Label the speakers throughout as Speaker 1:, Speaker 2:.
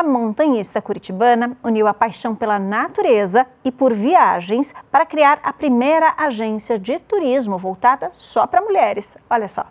Speaker 1: A montanhista curitibana uniu a paixão pela natureza e por viagens para criar a primeira agência de turismo voltada só para mulheres. Olha só.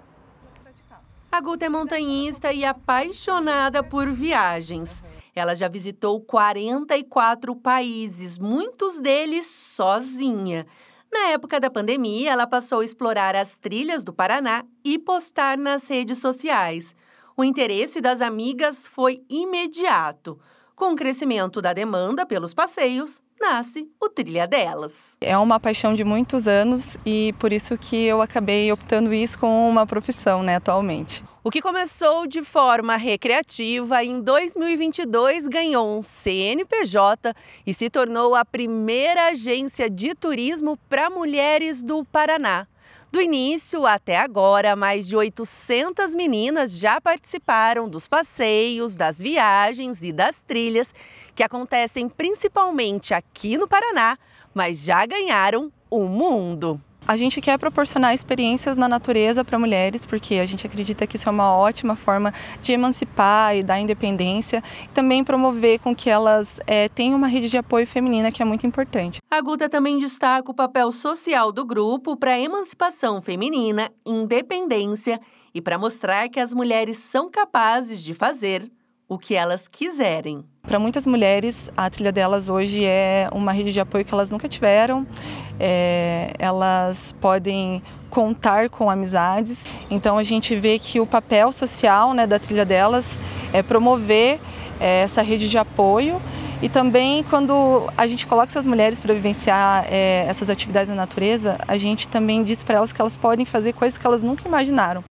Speaker 1: A Guta é montanhista e apaixonada por viagens. Ela já visitou 44 países, muitos deles sozinha. Na época da pandemia, ela passou a explorar as trilhas do Paraná e postar nas redes sociais. O interesse das amigas foi imediato. Com o crescimento da demanda pelos passeios, nasce o Trilha Delas.
Speaker 2: É uma paixão de muitos anos e por isso que eu acabei optando isso com uma profissão, né, atualmente.
Speaker 1: O que começou de forma recreativa em 2022 ganhou um CNPJ e se tornou a primeira agência de turismo para mulheres do Paraná. Do início até agora, mais de 800 meninas já participaram dos passeios, das viagens e das trilhas, que acontecem principalmente aqui no Paraná, mas já ganharam o mundo. A gente quer proporcionar experiências na natureza para mulheres,
Speaker 2: porque a gente acredita que isso é uma ótima forma de emancipar e dar independência, e também promover com que elas é, tenham uma rede de apoio feminina que é muito importante.
Speaker 1: A Guta também destaca o papel social do grupo para a emancipação feminina, independência e para mostrar que as mulheres são capazes de fazer o que elas quiserem.
Speaker 2: Para muitas mulheres, a trilha delas hoje é uma rede de apoio que elas nunca tiveram. É, elas podem contar com amizades. Então a gente vê que o papel social né, da trilha delas é promover é, essa rede de apoio e também quando a gente coloca essas mulheres para vivenciar é, essas atividades na natureza, a gente também diz para elas que elas podem fazer coisas que elas nunca imaginaram.